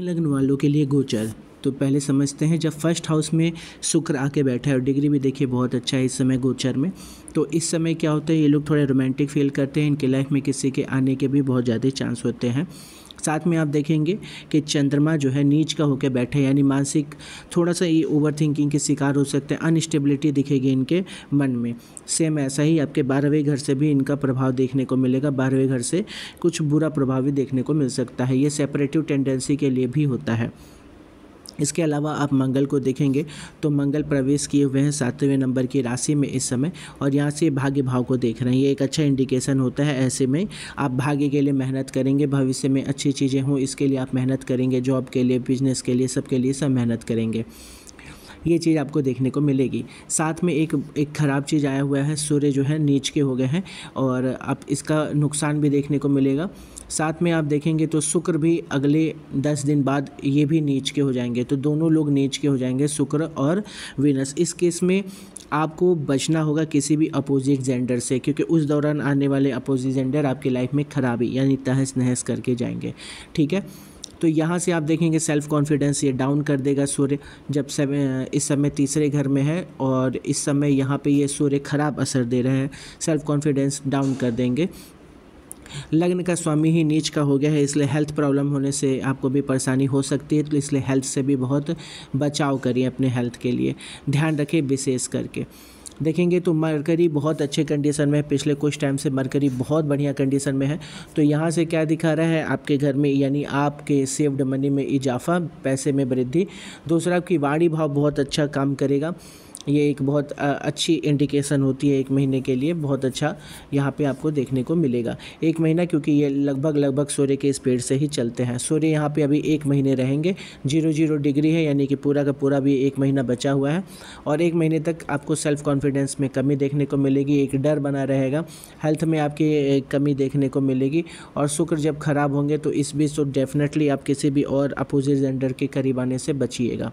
लग्न वालों के लिए गोचर तो पहले समझते हैं जब फर्स्ट हाउस में शुक्र आके बैठा है और डिग्री भी देखिए बहुत अच्छा है इस समय गोचर में तो इस समय क्या होता है ये लोग थोड़े रोमांटिक फील करते हैं इनके लाइफ में किसी के आने के भी बहुत ज़्यादा चांस होते हैं साथ में आप देखेंगे कि चंद्रमा जो है नीच का होकर बैठे यानी मानसिक थोड़ा सा ये ओवर थिंकिंग के शिकार हो सकते हैं अनस्टेबिलिटी दिखेगी इनके मन में सेम ऐसा ही आपके बारहवें घर से भी इनका प्रभाव देखने को मिलेगा बारहवें घर से कुछ बुरा प्रभाव भी देखने को मिल सकता है ये सेपरेटिव टेंडेंसी के लिए भी होता है इसके अलावा आप मंगल को देखेंगे तो मंगल प्रवेश किए हुए हैं सातवें नंबर की राशि में इस समय और यहाँ से भाग्य भाव को देख रहे हैं ये एक अच्छा इंडिकेशन होता है ऐसे में आप भाग्य के लिए मेहनत करेंगे भविष्य में अच्छी चीज़ें हों इसके लिए आप मेहनत करेंगे जॉब के लिए बिजनेस के लिए सब के लिए सब मेहनत करेंगे ये चीज़ आपको देखने को मिलेगी साथ में एक एक ख़राब चीज़ आया हुआ है सूर्य जो है नीच के हो गए हैं और आप इसका नुकसान भी देखने को मिलेगा साथ में आप देखेंगे तो शुक्र भी अगले दस दिन बाद ये भी नीच के हो जाएंगे तो दोनों लोग नीच के हो जाएंगे शुक्र और विनस इस केस में आपको बचना होगा किसी भी अपोजिट जेंडर से क्योंकि उस दौरान आने वाले अपोजिट जेंडर आपकी लाइफ में ख़राबी यानी तहस नहस करके जाएंगे ठीक है तो यहाँ से आप देखेंगे सेल्फ कॉन्फिडेंस ये डाउन कर देगा सूर्य जब समय इस समय तीसरे घर में है और इस समय यहाँ पे ये सूर्य खराब असर दे रहे हैं सेल्फ कॉन्फिडेंस डाउन कर देंगे लग्न का स्वामी ही नीच का हो गया है इसलिए हेल्थ प्रॉब्लम होने से आपको भी परेशानी हो सकती है तो इसलिए हेल्थ से भी बहुत बचाव करिए अपने हेल्थ के लिए ध्यान रखें विशेष करके देखेंगे तो मरकरी बहुत अच्छे कंडीशन में है पिछले कुछ टाइम से मरकरी बहुत बढ़िया कंडीशन में है तो यहाँ से क्या दिखा रहा है आपके घर में यानी आपके सेव्ड मनी में इजाफा पैसे में वृद्धि दूसरा आपकी वाणी भाव बहुत अच्छा काम करेगा ये एक बहुत अच्छी इंडिकेशन होती है एक महीने के लिए बहुत अच्छा यहाँ पे आपको देखने को मिलेगा एक महीना क्योंकि ये लगभग लगभग सूर्य के स्पीड से ही चलते हैं सूर्य यहाँ पे अभी एक महीने रहेंगे जीरो जीरो डिग्री है यानी कि पूरा का पूरा भी एक महीना बचा हुआ है और एक महीने तक आपको सेल्फ़ कॉन्फिडेंस में कमी देखने को मिलेगी एक डर बना रहेगा हेल्थ में आपकी कमी देखने को मिलेगी और शुक्र जब ख़राब होंगे तो इस बीच तो डेफिनेटली आप किसी भी और अपोजिट जेंडर के करीब आने से बचिएगा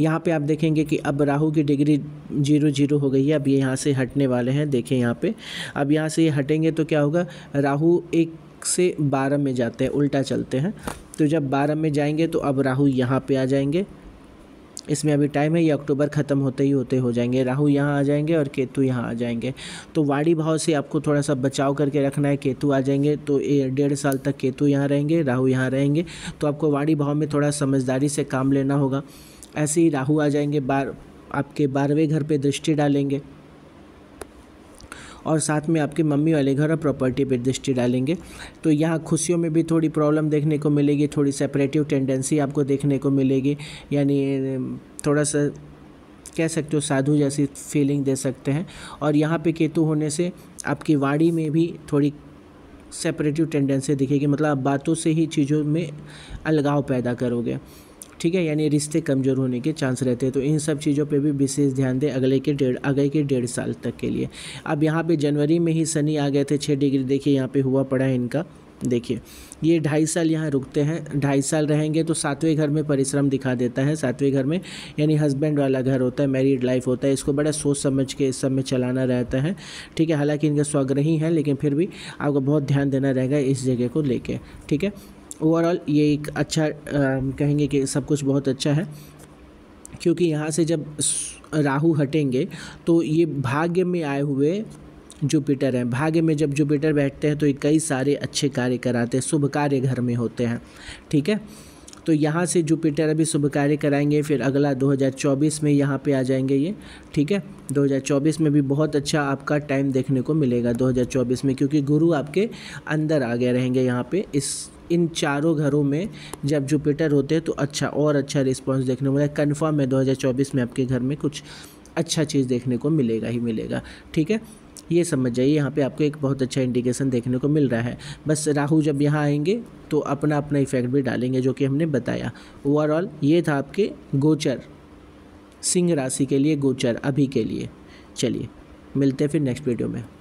यहाँ पे आप देखेंगे कि अब राहु की डिग्री जीरो जीरो हो गई है अब ये यहाँ से हटने वाले हैं देखें यहाँ पे अब यहाँ से ये हटेंगे तो क्या होगा राहु एक से बारह में जाते हैं उल्टा चलते हैं तो जब बारह में जाएंगे तो अब राहु यहाँ पे आ जाएंगे इसमें अभी टाइम है ये अक्टूबर ख़त्म होते ही होते हो जाएंगे राहु यहाँ आ जाएंगे और केतु यहाँ आ जाएंगे तो वाड़ी भाव से आपको थोड़ा सा बचाव करके रखना है केतु आ जाएंगे तो डेढ़ साल तक केतु यहाँ रहेंगे राहु यहाँ रहेंगे तो आपको वाड़ी भाव में थोड़ा समझदारी से काम लेना होगा ऐसे ही राहु आ जाएंगे बार आपके बारहवें घर पे दृष्टि डालेंगे और साथ में आपके मम्मी वाले घर और प्रॉपर्टी पर दृष्टि डालेंगे तो यहाँ खुशियों में भी थोड़ी प्रॉब्लम देखने को मिलेगी थोड़ी सेपरेटिव टेंडेंसी आपको देखने को मिलेगी यानी थोड़ा सा कह सकते हो साधु जैसी फीलिंग दे सकते हैं और यहाँ पे केतु होने से आपकी वाणी में भी थोड़ी सेपरेटिव टेंडेंसी दिखेगी मतलब आप बातों से ही चीज़ों में अलगाव पैदा करोगे ठीक है यानी रिश्ते कमज़ोर होने के चांस रहते हैं तो इन सब चीज़ों पर भी विशेष ध्यान दें अगले के डेढ़ अगले के डेढ़ साल तक के लिए अब यहाँ पर जनवरी में ही शनि आ गए थे छः डिग्री देखिए यहाँ पर हुआ पड़ा है इनका देखिए ये ढाई साल यहाँ रुकते हैं ढाई साल रहेंगे तो सातवें घर में परिश्रम दिखा देता है सातवें घर में यानी हस्बैंड वाला घर होता है मैरिड लाइफ होता है इसको बड़ा सोच समझ के इस सब में चलाना रहता है ठीक है हालांकि इनके स्वग्रही हैं लेकिन फिर भी आपको बहुत ध्यान देना रहेगा इस जगह को लेके ठीक है ओवरऑल ये एक अच्छा आ, कहेंगे कि सब कुछ बहुत अच्छा है क्योंकि यहाँ से जब राहु हटेंगे तो ये भाग्य में आए हुए जुपिटर हैं भाग्य में जब जुपिटर बैठते हैं तो ये कई सारे अच्छे कार्य कराते हैं शुभ कार्य घर में होते हैं ठीक है तो यहाँ से जुपिटर अभी शुभ कार्य कराएंगे फिर अगला 2024 में यहाँ पे आ जाएंगे ये ठीक है 2024 में भी बहुत अच्छा आपका टाइम देखने को मिलेगा 2024 में क्योंकि गुरु आपके अंदर आगे रहेंगे यहाँ पे इस इन चारों घरों में जब जुपिटर होते हैं तो अच्छा और अच्छा रिस्पॉन्स देखने को मिला कन्फर्म है 2024 में आपके घर में कुछ अच्छा चीज़ देखने को मिलेगा ही मिलेगा ठीक है ये समझ जाइए यहाँ पे आपको एक बहुत अच्छा इंडिकेशन देखने को मिल रहा है बस राहु जब यहाँ आएंगे तो अपना अपना इफेक्ट भी डालेंगे जो कि हमने बताया ओवरऑल ये था आपके गोचर सिंह राशि के लिए गोचर अभी के लिए चलिए मिलते हैं फिर नेक्स्ट वीडियो में